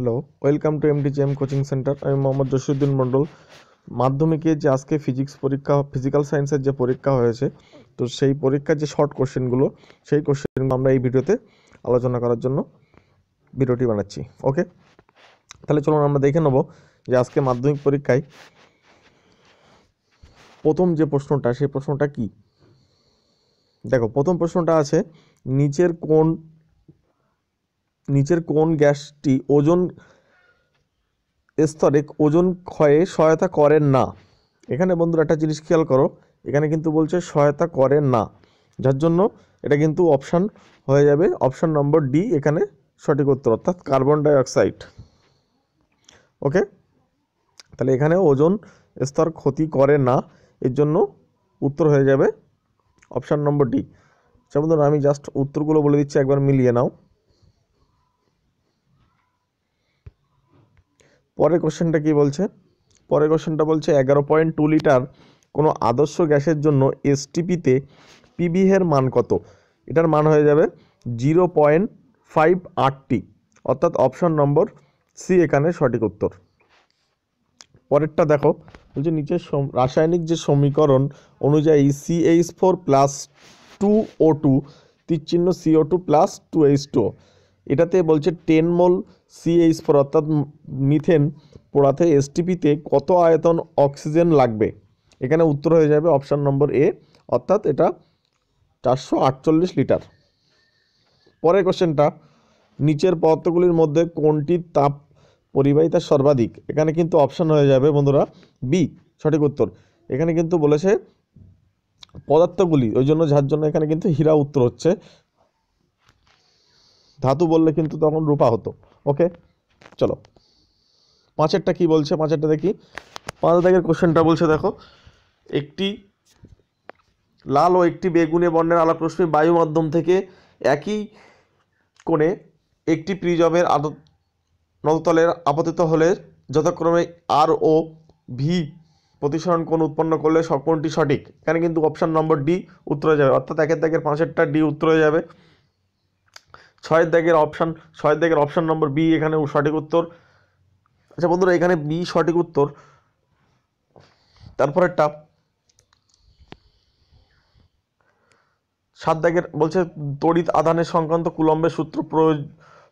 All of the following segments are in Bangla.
hello welcome to MD M coaching centre আমি মোহাম্মদ জসিউদ্দিন মণ্ডল মাধ্যমিকে যে আজকে ফিজিক্স পরীক্ষা ফিজিক্যাল সায়েন্সের যে পরীক্ষা হয়েছে তো সেই পরীক্ষার যে শর্ট কোশ্চেনগুলো সেই কোশ্চেনগুলো আমরা এই ভিডিওতে আলোচনা করার জন্য ভিডিওটি বানাচ্ছি ওকে তাহলে চলুন আমরা দেখে নেব যে আজকে মাধ্যমিক পরীক্ষায় প্রথম যে প্রশ্নটা সেই প্রশ্নটা কি দেখো প্রথম প্রশ্নটা আছে নিচের কোন নিচের কোন গ্যাসটি ওজন স্তরে ওজন ক্ষয়ে সহায়তা করে না এখানে বন্ধুরা একটা জিনিস খেয়াল করো এখানে কিন্তু বলছে সহায়তা করে না যার জন্য এটা কিন্তু অপশান হয়ে যাবে অপশান নম্বর ডি এখানে সঠিক উত্তর অর্থাৎ কার্বন ডাইঅক্সাইড ওকে তাহলে এখানে ওজন স্তর ক্ষতি করে না এর জন্য উত্তর হয়ে যাবে অপশান নম্বর ডি যেমন আচ্ছা ধরুন আমি জাস্ট উত্তরগুলো বলে দিচ্ছি একবার মিলিয়ে নাও পরের কোশ্চেনটা কি বলছে পরের কোশ্চেনটা বলছে এগারো পয়েন্ট টু লিটার কোনো আদর্শ গ্যাসের জন্য এসটিপিতে পিবিহের মান কত এটার মান হয়ে যাবে জিরো পয়েন্ট ফাইভ আটটি অর্থাৎ অপশন নম্বর সি এখানে সঠিক উত্তর পরেরটা দেখো বলছে নিচের রাসায়নিক যে সমীকরণ অনুযায়ী H four plus two O two তীর চিহ্ন CO two plus two H two এটাতে বলছে টেন মোল সিএইচ ফোর অর্থাৎ মিথেন পোড়াতে এসটিপিতে কত আয়তন অক্সিজেন লাগবে এখানে উত্তর হয়ে যাবে অপশান নম্বর এ অর্থাৎ এটা চারশো আটচল্লিশ লিটার পরের কোশ্চেনটা নিচের পদার্থগুলির মধ্যে কোনটি তাপ পরিবাহিতা সর্বাধিক এখানে কিন্তু অপশান হয়ে যাবে বন্ধুরা বি সঠিক উত্তর এখানে কিন্তু বলেছে পদার্থগুলি ওই জন্য যার জন্য এখানে কিন্তু হীরা উত্তর হচ্ছে ধাতু বললে কিন্তু তখন রূপা হতো ওকে চলো পাঁচেরটা কি বলছে পাঁচেরটা দেখি পাঁচ দাগের কোশ্চেনটা বলছে দেখো একটি লাল ও একটি বেগুনে বর্ণের আলোক রশ্মি বায়ু মাধ্যম থেকে একই কোণে একটি প্রিজমের আদ নলতলের আপতিত হলে যথাক্রমে আর ও ভি প্রতিসরণ কোণ উৎপন্ন করলে কোনটি সঠিক এখানে কিন্তু অপশান নম্বর ডি উত্তরে যাবে অর্থাৎ একের দাগের পাঁচেরটা ডি উত্তরে যাবে ছয় দাগের অপশান ছয়ের দাগের অপশান নম্বর বি এখানে সঠিক উত্তর আচ্ছা বন্ধুরা এখানে বি সঠিক উত্তর একটা সাত দাগের বলছে তড়িৎ আধানের সংক্রান্ত কুলম্বের সূত্র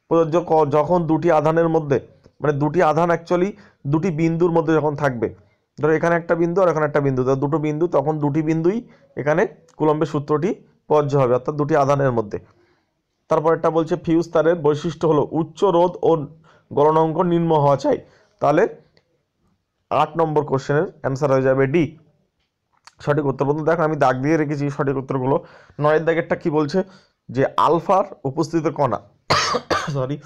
প্রযোজ্য যখন দুটি আধানের মধ্যে মানে দুটি আধান অ্যাকচুয়ালি দুটি বিন্দুর মধ্যে যখন থাকবে ধরো এখানে একটা বিন্দু আর এখানে একটা বিন্দু ধর দুটো বিন্দু তখন দুটি বিন্দুই এখানে কুলম্বের সূত্রটি প্রযোজ্য হবে অর্থাৎ দুটি আধানের মধ্যে তারপর একটা বলছে ফিউজ তারের বৈশিষ্ট্য হলো উচ্চ রোধ ও গলনাঙ্ক নিম্ন হওয়া চাই তাহলে আট নম্বর কোশ্চেনের অ্যান্সার হয়ে যাবে ডি সঠিক উত্তর বলতে দেখো আমি দাগ দিয়ে রেখেছি সঠিক উত্তরগুলো নয়ের দাগেরটা কি বলছে যে আলফার উপস্থিত কণা সরি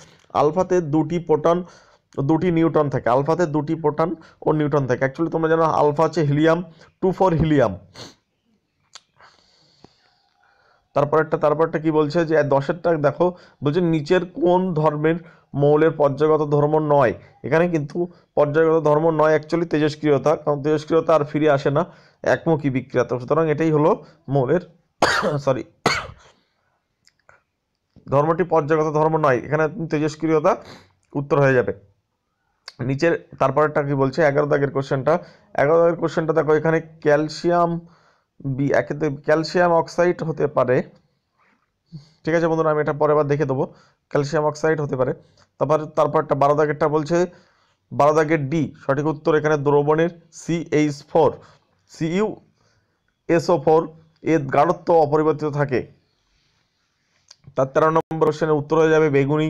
আলফাতে দুটি প্রোটন দুটি নিউটন থাকে আলফাতে দুটি প্রোটন ও নিউটন থাকে অ্যাকচুয়ালি তোমরা জানো আলফা আছে হিলিয়াম টু ফর হিলিয়াম তারপর তারপর তারপরটা কি বলছে যে দশেরটা দেখো বলছে নিচের কোন ধর্মের মৌলের পর্যায়গত ধর্ম নয় এখানে কিন্তু পর্যায়গত ধর্ম নয় অ্যাকচুয়ালি তেজস্ক্রিয়তা কারণ তেজস্ক্রিয়তা আর ফিরে আসে না একমুখী বিক্রিয়া তো সুতরাং এটাই হলো মৌলের সরি ধর্মটি পর্যায়গত ধর্ম নয় এখানে তেজস্ক্রিয়তা উত্তর হয়ে যাবে নিচের তারপরেরটা কি বলছে এগারো দাগের কোশ্চেনটা এগারো দাগের কোশ্চেনটা দেখো এখানে ক্যালসিয়াম বি ক্যালসিয়াম অক্সাইড হতে পারে ঠিক আছে বন্ধুরা আমি এটা পরে আবার দেখে দেবো ক্যালসিয়াম অক্সাইড হতে পারে তারপর তারপরটা বারো দাগেরটা বলছে বারো দাগের ডি সঠিক উত্তর এখানে দ্রবণের C H four CU SO four এর গাঢ়ত্ব অপরিবর্তিত থাকে তার তেরো নম্বর কোশ্চেনের উত্তর হয়ে যাবে বেগুনি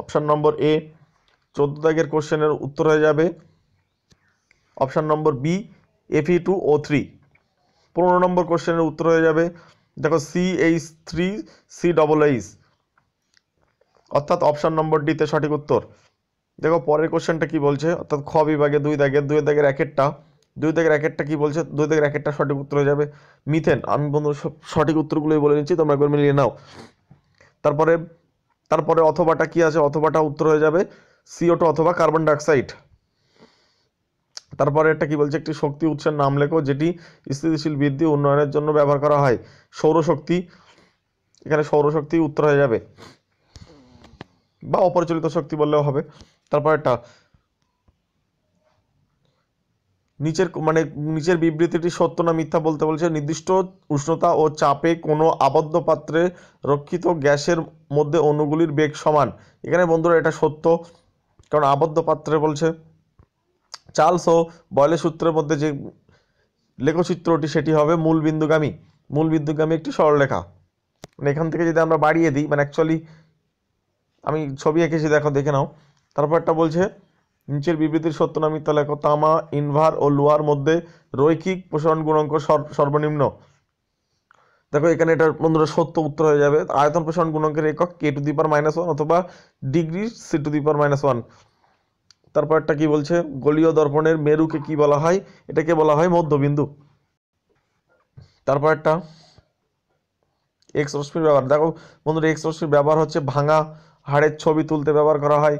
অপশান নম্বর এ চোদ্দ দাগের কোশ্চেনের উত্তর হয়ে যাবে option number B Fe two O three পনেরো নম্বর কোশ্চেনের উত্তর হয়ে যাবে দেখো C H three C double H অর্থাৎ অপশান নম্বর ডিতে সঠিক উত্তর দেখো পরের কোশ্চেনটা কি বলছে অর্থাৎ খ বিভাগে দুই দাগের দুই দাগের একেরটা দুই দাগের একেরটা কি বলছে দুই দাগের একেরটা সঠিক উত্তর হয়ে যাবে মিথেন আমি বন্ধু সঠিক উত্তরগুলোই বলে নিচ্ছি তোমরা একবার মিলিয়ে নাও তারপরে তারপরে অথবাটা কি আছে অথবাটা উত্তর হয়ে যাবে সিওটো অথবা কার্বন ডাইঅক্সাইড তারপরে একটা কি বলছে একটি শক্তি উৎসের নাম লেখো যেটি স্থিতিশীল বৃদ্ধি উন্নয়নের জন্য ব্যবহার করা হয় সৌরশক্তি এখানে সৌরশক্তি উত্তর হয়ে যাবে বা অপরিচালিত শক্তি বললেও হবে তারপর একটা নিচের মানে নিচের বিবৃতিটি সত্য না মিথ্যা বলতে বলছে নির্দিষ্ট উষ্ণতা ও চাপে কোনো আবদ্ধ পাত্রে রক্ষিত গ্যাসের মধ্যে অণুগুলির বেগ সমান এখানে বন্ধুরা এটা সত্য কারণ আবদ্ধ পাত্রে বলছে চার্লস ও বয়লের সূত্রের মধ্যে যে লেখচিত্রটি সেটি হবে মূল বিন্দুগামী মূল বিন্দুগামী একটি সরলরেখা মানে এখান থেকে যদি আমরা বাড়িয়ে দিই মানে অ্যাকচুয়ালি আমি ছবি এঁকেছি দেখো দেখে নাও তারপরটা বলছে নিচের বিবৃতির সত্যনামিতা লেখো তামা ইনভার ও লুয়ার মধ্যে রৈখিক প্রসারণ গুণাঙ্ক সর্বনিম্ন দেখো এখানে এটার বন্ধুরা সত্য উত্তর হয়ে যাবে আয়তন প্রসারণ গুণাঙ্কের একক K to the power minus one অথবা degree C to the power minus one তারপর একটা কী বলছে গলীয় দর্পণের মেরুকে কি বলা হয় এটাকে বলা হয় মধ্যবিন্দু তারপর একটা এক্স রশ্মির ব্যবহার দেখো বন্ধুরা এক্স রশ্মির ব্যবহার হচ্ছে ভাঙা হাড়ের ছবি তুলতে ব্যবহার করা হয়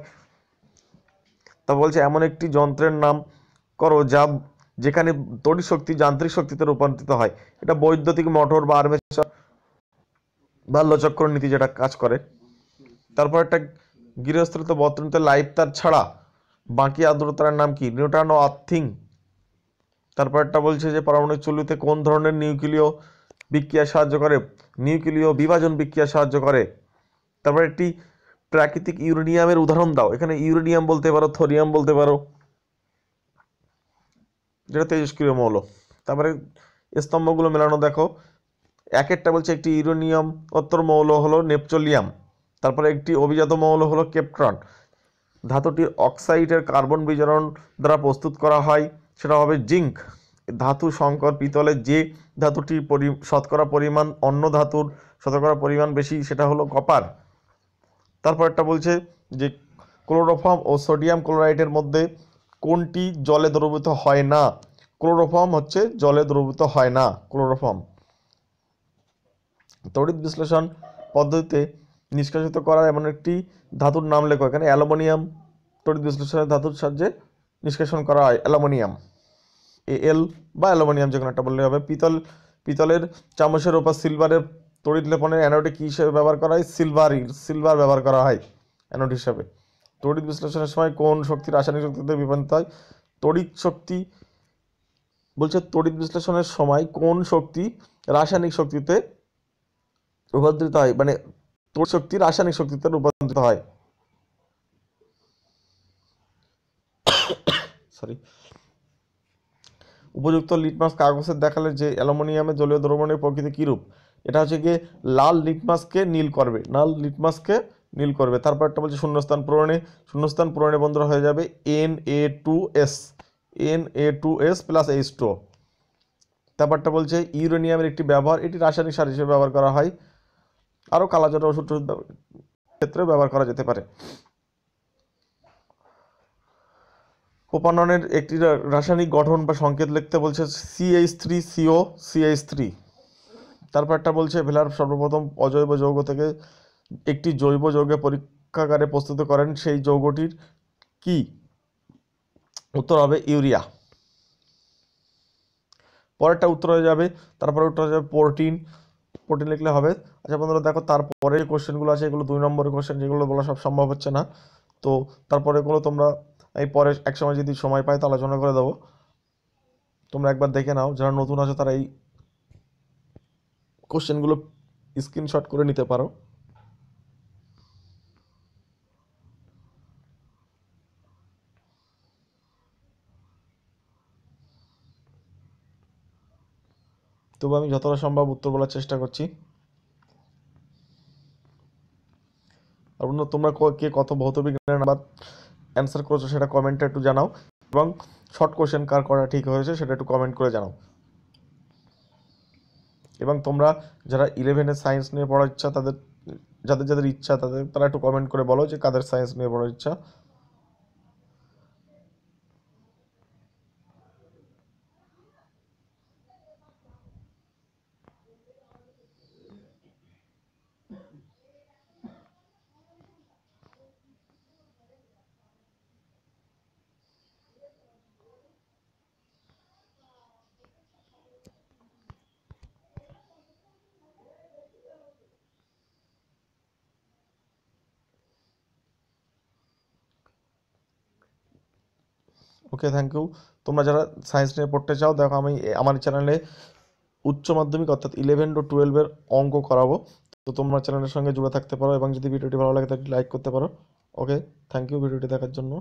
তা বলছে এমন একটি যন্ত্রের নাম করো যা যেখানে তড়ি শক্তি যান্ত্রিক শক্তিতে রূপান্তরিত হয় এটা বৈদ্যুতিক মোটর বা আর্মেচার বা নীতি যেটা কাজ করে তারপর একটা গৃহস্থলিত বর্তনীতে লাইফ তার ছাড়া বাকি আর্দ্রতার নাম কি নিউট্রান ও আর্থিং তারপরটা বলছে যে পারমাণবিক চুল্লিতে কোন ধরনের নিউক্লিয় বিক্রিয়া সাহায্য করে নিউক্লিয় বিভাজন বিক্রিয়া সাহায্য করে তারপর একটি প্রাকৃতিক ইউরেনিয়ামের উদাহরণ দাও এখানে ইউরেনিয়াম বলতে পারো থোরিয়াম বলতে পারো যেটা তেজস্ক্রিয় মৌল তারপরে স্তম্ভগুলো মেলানো দেখো এক একটা বলছে একটি ইউরেনিয়াম অত্তর মৌল হলো নেপচোলিয়াম তারপরে একটি অভিজাত মৌল হলো কেপট্রন ধাতুটির অক্সাইডের কার্বন বিজারণ দ্বারা প্রস্তুত করা হয় সেটা হবে জিঙ্ক ধাতু সংকর পিতলের যে ধাতুটি পরি শতকরা পরিমাণ অন্য ধাতুর শতকরা পরিমাণ বেশি সেটা হলো কপার তারপরটা বলছে যে ক্লোরোফর্ম ও সোডিয়াম ক্লোরাইডের মধ্যে কোনটি জলে দ্রবীভূত হয় না ক্লোরোফর্ম হচ্ছে জলে দ্রবীভূত হয় না ক্লোরোফর্ম তড়িৎ বিশ্লেষণ পদ্ধতিতে নিষ্কাশিত করার এমন একটি ধাতুর নাম লেখো এখানে অ্যালুমিনিয়াম তড়িৎ বিশ্লেষণের ধাতুর সাহায্যে নিষ্কাশন করা হয় অ্যালুমিনিয়াম এ এল বা অ্যালুমিনিয়াম যে কোনো একটা বললে হবে পিতল পিতলের চামচের ওপর সিলভারের তড়িৎ লেপনের অ্যানোটি কী হিসেবে ব্যবহার করা হয় সিলভার সিলভার ব্যবহার করা হয় অ্যানোড হিসাবে তড়িৎ বিশ্লেষণের সময় কোন শক্তি রাসায়নিক শক্তিতে বিপরীত হয় তড়িৎ শক্তি বলছে তড়িৎ বিশ্লেষণের সময় কোন শক্তি রাসায়নিক শক্তিতে রূপান্তরিত হয় মানে তোর শক্তি রাসায়নিক শক্তিতে রূপান্তরিত হয় সরি উপযুক্ত লিটমাস কাগজের দেখালে যে অ্যালুমিনিয়ামের জলীয় দ্রবণের প্রকৃতি কীরূপ এটা হচ্ছে গিয়ে লাল লিটমাসকে নীল করবে লাল লিটমাসকে নীল করবে তারপর একটা বলছে শূন্যস্থান পূরণে শূন্যস্থান পূরণে বন্ধ হয়ে যাবে N A two S N A two S plus H two তারপরটা বলছে ইউরেনিয়ামের একটি ব্যবহার এটি রাসায়নিক সার হিসেবে ব্যবহার করা হয় আরও জ্বর ওষুধ টষুধ ক্ষেত্রেও ব্যবহার করা যেতে পারে প্রোপাননের একটি রাসায়নিক গঠন বা সংকেত লিখতে বলছে CH three CO CH three তারপর একটা বলছে ভেলার সর্বপ্রথম অজৈব যৌগ থেকে একটি জৈব যৌগে পরীক্ষাগারে প্রস্তুত করেন সেই যৌগটির কি উত্তর হবে ইউরিয়া পরেরটা উত্তর হয়ে যাবে তারপরে উত্তর হয়ে যাবে প্রোটিন ফোরটিন লিখলে হবে আচ্ছা বন্ধুরা দেখো তারপরে যে কোশ্চেনগুলো আছে এগুলো দুই নম্বরের কোশ্চেন যেগুলো বলা সব সম্ভব হচ্ছে না তো তারপরে এগুলো তোমরা এই পরে এক সময় যদি সময় পায় তো আলোচনা করে দেবো তোমরা একবার দেখে নাও যারা নতুন আছে তারা এই কোশ্চেনগুলো স্ক্রিনশট করে নিতে পারো তবু আমি যতটা সম্ভব উত্তর বলার চেষ্টা করছি তোমরা কে কত ভৌতবিজ্ঞানের নাম্বার অ্যান্সার করেছো সেটা কমেন্টে একটু জানাও এবং শর্ট কোশ্চেন কার করা ঠিক হয়েছে সেটা একটু কমেন্ট করে জানাও এবং তোমরা যারা ইলেভেনের সায়েন্স নিয়ে পড়ার ইচ্ছা তাদের যাদের যাদের ইচ্ছা তাদের তারা একটু কমেন্ট করে বলো যে কাদের সায়েন্স নিয়ে পড়ার ইচ্ছা ওকে থ্যাংক ইউ তোমরা যারা সায়েন্স নিয়ে পড়তে চাও দেখো আমি আমার চ্যানেলে উচ্চ মাধ্যমিক অর্থাৎ ইলেভেন টু টুয়েলভের অঙ্ক করাবো তো তোমরা চ্যানেলের সঙ্গে জুড়ে থাকতে পারো এবং যদি ভিডিওটি ভালো লাগে তাহলে লাইক করতে পারো ওকে থ্যাংক ইউ ভিডিওটি দেখার জন্য